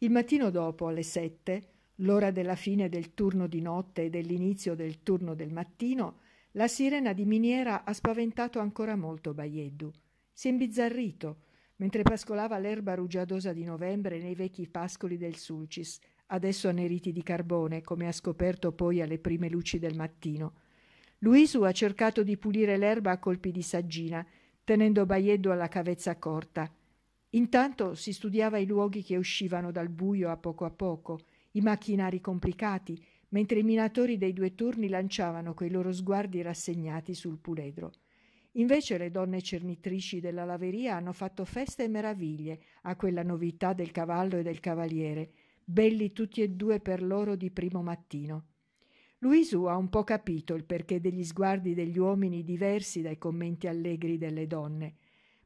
Il mattino dopo, alle sette, l'ora della fine del turno di notte e dell'inizio del turno del mattino, la sirena di miniera ha spaventato ancora molto Baieddu. Si è imbizzarrito mentre pascolava l'erba rugiadosa di novembre nei vecchi pascoli del Sulcis, adesso anneriti di carbone, come ha scoperto poi alle prime luci del mattino. Luisu ha cercato di pulire l'erba a colpi di saggina, tenendo Baieddu alla cavezza corta, Intanto si studiava i luoghi che uscivano dal buio a poco a poco, i macchinari complicati, mentre i minatori dei due turni lanciavano quei loro sguardi rassegnati sul puledro. Invece le donne cernitrici della laveria hanno fatto feste e meraviglie a quella novità del cavallo e del cavaliere, belli tutti e due per loro di primo mattino. Luisu ha un po' capito il perché degli sguardi degli uomini diversi dai commenti allegri delle donne.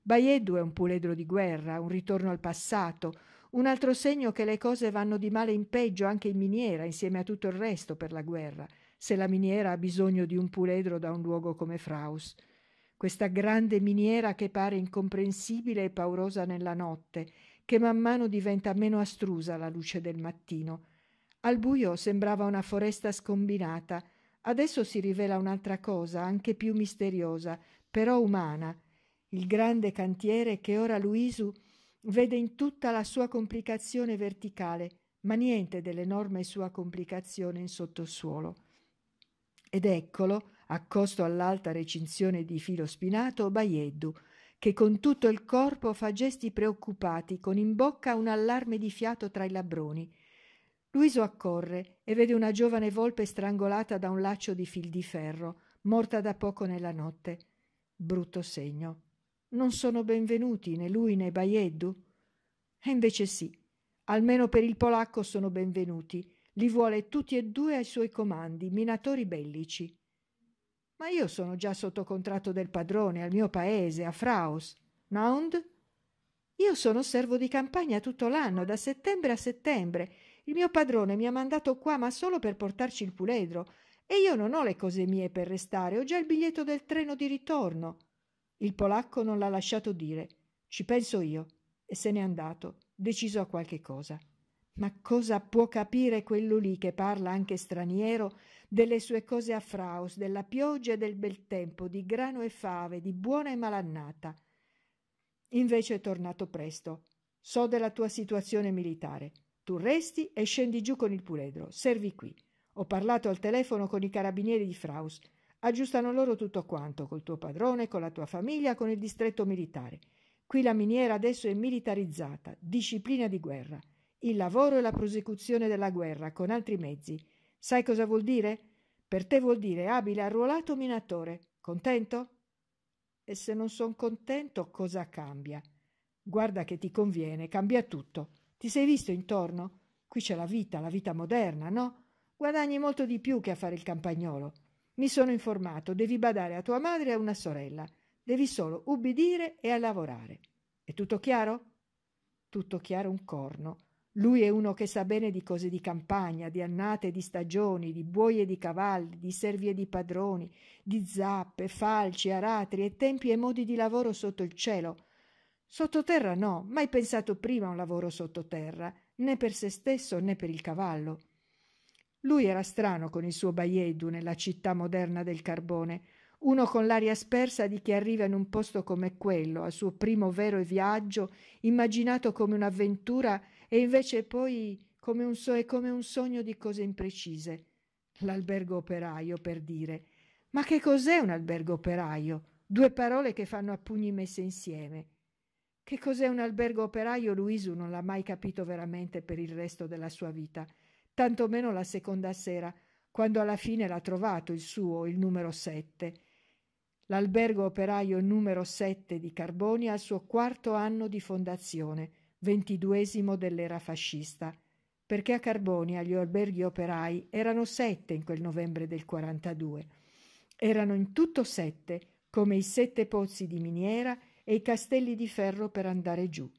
Baieddu è un puledro di guerra, un ritorno al passato, un altro segno che le cose vanno di male in peggio anche in miniera, insieme a tutto il resto per la guerra, se la miniera ha bisogno di un puledro da un luogo come Fraus. Questa grande miniera che pare incomprensibile e paurosa nella notte, che man mano diventa meno astrusa alla luce del mattino. Al buio sembrava una foresta scombinata, adesso si rivela un'altra cosa, anche più misteriosa, però umana, il grande cantiere che ora Luisu vede in tutta la sua complicazione verticale, ma niente dell'enorme sua complicazione in sottosuolo. Ed eccolo, accosto all'alta recinzione di filo spinato, Baieddu, che con tutto il corpo fa gesti preoccupati, con in bocca un allarme di fiato tra i labbroni. Luiso accorre e vede una giovane volpe strangolata da un laccio di fil di ferro, morta da poco nella notte. Brutto segno. Non sono benvenuti né lui né Bajeddu? E invece sì, almeno per il polacco sono benvenuti. Li vuole tutti e due ai suoi comandi, minatori bellici. Ma io sono già sotto contratto del padrone, al mio paese, a Fraus. Naund? Io sono servo di campagna tutto l'anno, da settembre a settembre. Il mio padrone mi ha mandato qua, ma solo per portarci il puledro. E io non ho le cose mie per restare, ho già il biglietto del treno di ritorno. Il polacco non l'ha lasciato dire. Ci penso io. E se n'è andato, deciso a qualche cosa. Ma cosa può capire quello lì che parla anche straniero delle sue cose a Fraus, della pioggia e del bel tempo, di grano e fave, di buona e malannata? Invece è tornato presto. So della tua situazione militare. Tu resti e scendi giù con il puledro. Servi qui. Ho parlato al telefono con i carabinieri di Fraus. Aggiustano loro tutto quanto, col tuo padrone, con la tua famiglia, con il distretto militare. Qui la miniera adesso è militarizzata, disciplina di guerra. Il lavoro e la prosecuzione della guerra con altri mezzi. Sai cosa vuol dire? Per te vuol dire abile, arruolato, minatore. Contento? E se non son contento, cosa cambia? Guarda che ti conviene, cambia tutto. Ti sei visto intorno? Qui c'è la vita, la vita moderna, no? Guadagni molto di più che a fare il campagnolo. Mi sono informato, devi badare a tua madre e a una sorella, devi solo ubbidire e a lavorare. È tutto chiaro? Tutto chiaro un corno. Lui è uno che sa bene di cose di campagna, di annate e di stagioni, di buoi e di cavalli, di servi e di padroni, di zappe, falci, aratri e tempi e modi di lavoro sotto il cielo. Sottoterra no, mai pensato prima a un lavoro sottoterra, né per se stesso né per il cavallo. Lui era strano con il suo baieddu nella città moderna del carbone, uno con l'aria spersa di chi arriva in un posto come quello, al suo primo vero viaggio, immaginato come un'avventura e invece poi come un, so- come un sogno di cose imprecise. L'albergo operaio, per dire. Ma che cos'è un albergo operaio? Due parole che fanno a pugni messe insieme. Che cos'è un albergo operaio Luisu non l'ha mai capito veramente per il resto della sua vita tantomeno la seconda sera, quando alla fine l'ha trovato il suo, il numero 7. L'albergo operaio numero 7 di Carboni al suo quarto anno di fondazione, ventiduesimo dell'era fascista, perché a Carbonia gli alberghi operai erano sette in quel novembre del 42. Erano in tutto sette, come i sette pozzi di miniera e i castelli di ferro per andare giù.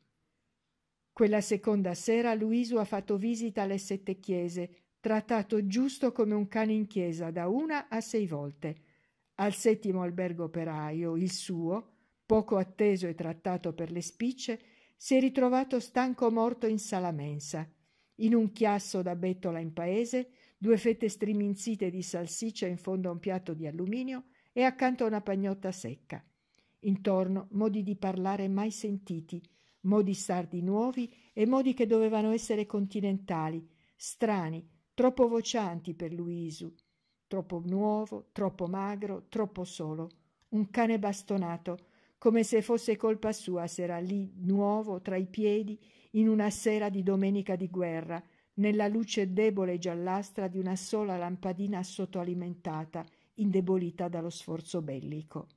Quella seconda sera Luiso ha fatto visita alle sette chiese, trattato giusto come un cane in chiesa da una a sei volte. Al settimo albergo operaio, il suo, poco atteso e trattato per le spicce, si è ritrovato stanco morto in sala mensa. In un chiasso da bettola in paese, due fette striminzite di salsiccia in fondo a un piatto di alluminio e accanto a una pagnotta secca. Intorno modi di parlare mai sentiti, modi sardi nuovi e modi che dovevano essere continentali, strani, troppo vocianti per Luisu, troppo nuovo, troppo magro, troppo solo, un cane bastonato, come se fosse colpa sua se era lì nuovo tra i piedi in una sera di domenica di guerra, nella luce debole e giallastra di una sola lampadina sottoalimentata, indebolita dallo sforzo bellico.